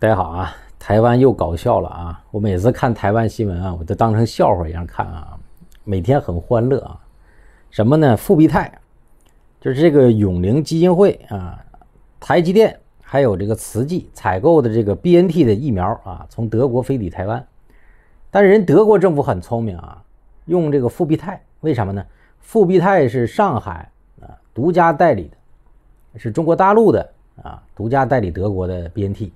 大家好啊！台湾又搞笑了啊！我每次看台湾新闻啊，我都当成笑话一样看啊，每天很欢乐啊。什么呢？复必泰，就是这个永龄基金会啊，台积电还有这个慈济采购的这个 BNT 的疫苗啊，从德国飞抵台湾。但是人德国政府很聪明啊，用这个复必泰，为什么呢？复必泰是上海啊独家代理的，是中国大陆的啊独家代理德国的 BNT。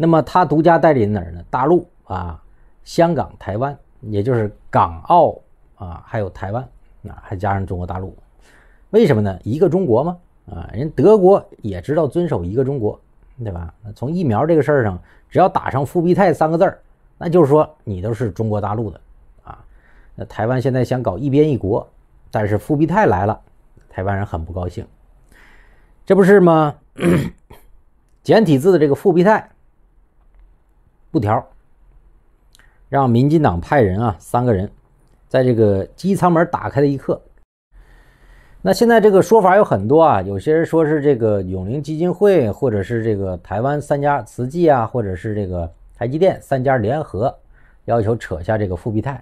那么他独家代理哪儿呢？大陆啊，香港、台湾，也就是港澳啊，还有台湾啊，还加上中国大陆。为什么呢？一个中国嘛啊，人德国也知道遵守一个中国，对吧？从疫苗这个事儿上，只要打上“复必泰”三个字儿，那就是说你都是中国大陆的啊。那台湾现在想搞一边一国，但是“复必泰”来了，台湾人很不高兴，这不是吗？简体字的这个“复必泰”。布条，让民进党派人啊，三个人，在这个机舱门打开的一刻。那现在这个说法有很多啊，有些人说是这个永龄基金会，或者是这个台湾三家慈济啊，或者是这个台积电三家联合要求扯下这个富必泰。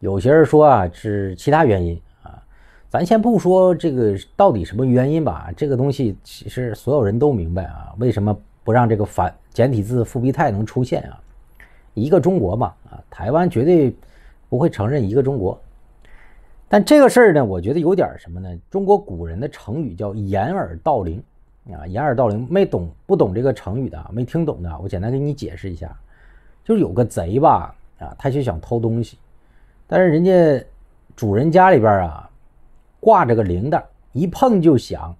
有些人说啊，是其他原因啊。咱先不说这个到底什么原因吧，这个东西其实所有人都明白啊，为什么不让这个反？简体字“复辟”泰能出现啊！一个中国嘛，啊，台湾绝对不会承认一个中国。但这个事儿呢，我觉得有点什么呢？中国古人的成语叫“掩耳盗铃”啊，“掩耳盗铃”没懂不懂这个成语的啊？没听懂的，我简单给你解释一下，就是有个贼吧，啊，他就想偷东西，但是人家主人家里边啊，挂着个铃铛，一碰就响。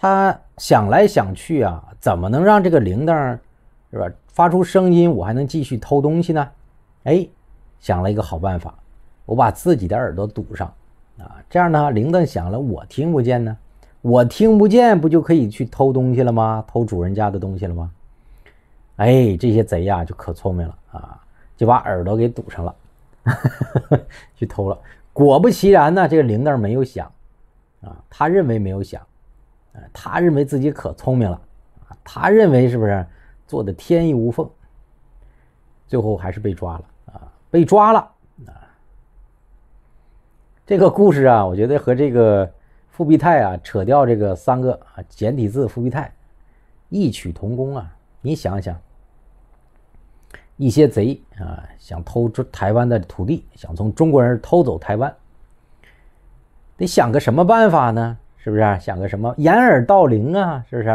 他想来想去啊，怎么能让这个铃铛，是吧，发出声音，我还能继续偷东西呢？哎，想了一个好办法，我把自己的耳朵堵上啊，这样呢，铃铛响了我听不见呢，我听不见不就可以去偷东西了吗？偷主人家的东西了吗？哎，这些贼呀就可聪明了啊，就把耳朵给堵上了，去偷了。果不其然呢，这个铃铛没有响啊，他认为没有响。他认为自己可聪明了，他认为是不是做的天衣无缝？最后还是被抓了啊，被抓了啊！这个故事啊，我觉得和这个“富辟泰”啊，扯掉这个三个啊简体字“富辟泰”，异曲同工啊！你想想，一些贼啊，想偷台湾的土地，想从中国人偷走台湾，得想个什么办法呢？是不是想个什么掩耳盗铃啊？是不是？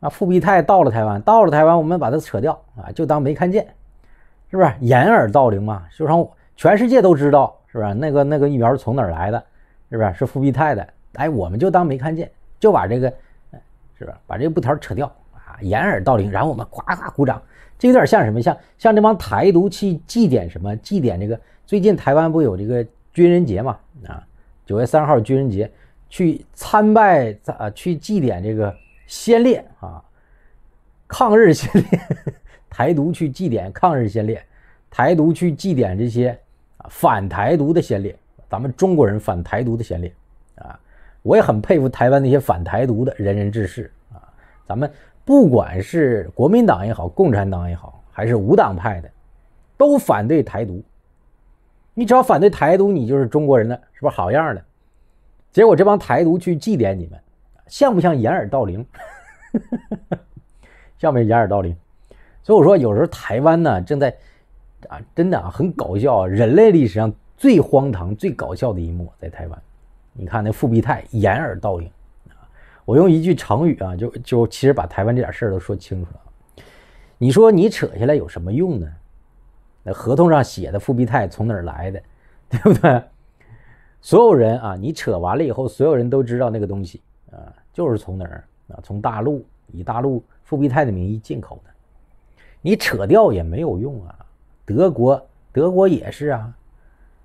啊，复必泰到了台湾，到了台湾，我们把它扯掉啊，就当没看见，是不是？掩耳盗铃嘛，就让全世界都知道，是不是？那个那个疫苗是从哪儿来的？是不是？是复必泰的？哎，我们就当没看见，就把这个，是不是？把这个布条扯掉啊，掩耳盗铃。然后我们夸夸鼓掌，这有点像什么？像像这帮台独去祭点什么？祭点这个？最近台湾不有这个军人节嘛？啊，九月三号军人节。去参拜啊？去祭奠这个先烈啊！抗日先烈、台独去祭奠抗日先烈、台独去祭奠这些啊反台独的先烈。咱们中国人反台独的先烈啊！我也很佩服台湾那些反台独的仁人志士啊！咱们不管是国民党也好，共产党也好，还是无党派的，都反对台独。你只要反对台独，你就是中国人了，是不是？好样的！结果这帮台独去祭奠你们，像不像掩耳盗铃？像不像掩耳盗铃？所以我说，有时候台湾呢，正在啊，真的啊，很搞笑啊，人类历史上最荒唐、最搞笑的一幕在台湾。你看那富必泰掩耳盗铃我用一句成语啊，就就其实把台湾这点事儿都说清楚了。你说你扯下来有什么用呢？那合同上写的富必泰从哪儿来的，对不对？所有人啊，你扯完了以后，所有人都知道那个东西啊，就是从哪儿啊，从大陆以大陆复辟泰的名义进口的。你扯掉也没有用啊，德国德国也是啊，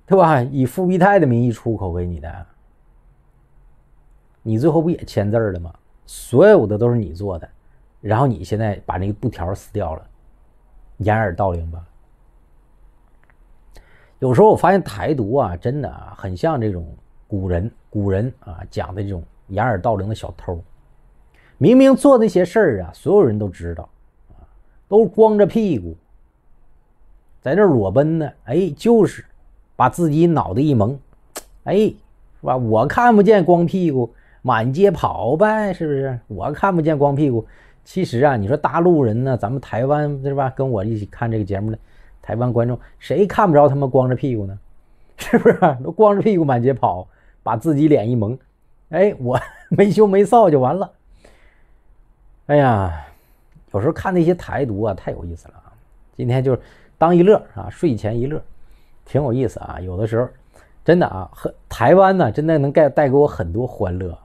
对吧？以复辟泰的名义出口给你的，你最后不也签字了吗？所有的都是你做的，然后你现在把那个布条撕掉了，掩耳盗铃吧。有时候我发现台独啊，真的很像这种古人，古人啊讲的这种掩耳盗铃的小偷，明明做那些事儿啊，所有人都知道，都光着屁股在那裸奔呢。哎，就是把自己脑袋一蒙，哎，是吧？我看不见光屁股满街跑呗，是不是？我看不见光屁股。其实啊，你说大陆人呢，咱们台湾是吧？跟我一起看这个节目的。台湾观众谁看不着他们光着屁股呢？是不是都光着屁股满街跑，把自己脸一蒙，哎，我没羞没臊就完了。哎呀，有时候看那些台独啊，太有意思了啊！今天就是当一乐啊，睡前一乐，挺有意思啊。有的时候真的啊，和台湾呢，真的能带带给我很多欢乐。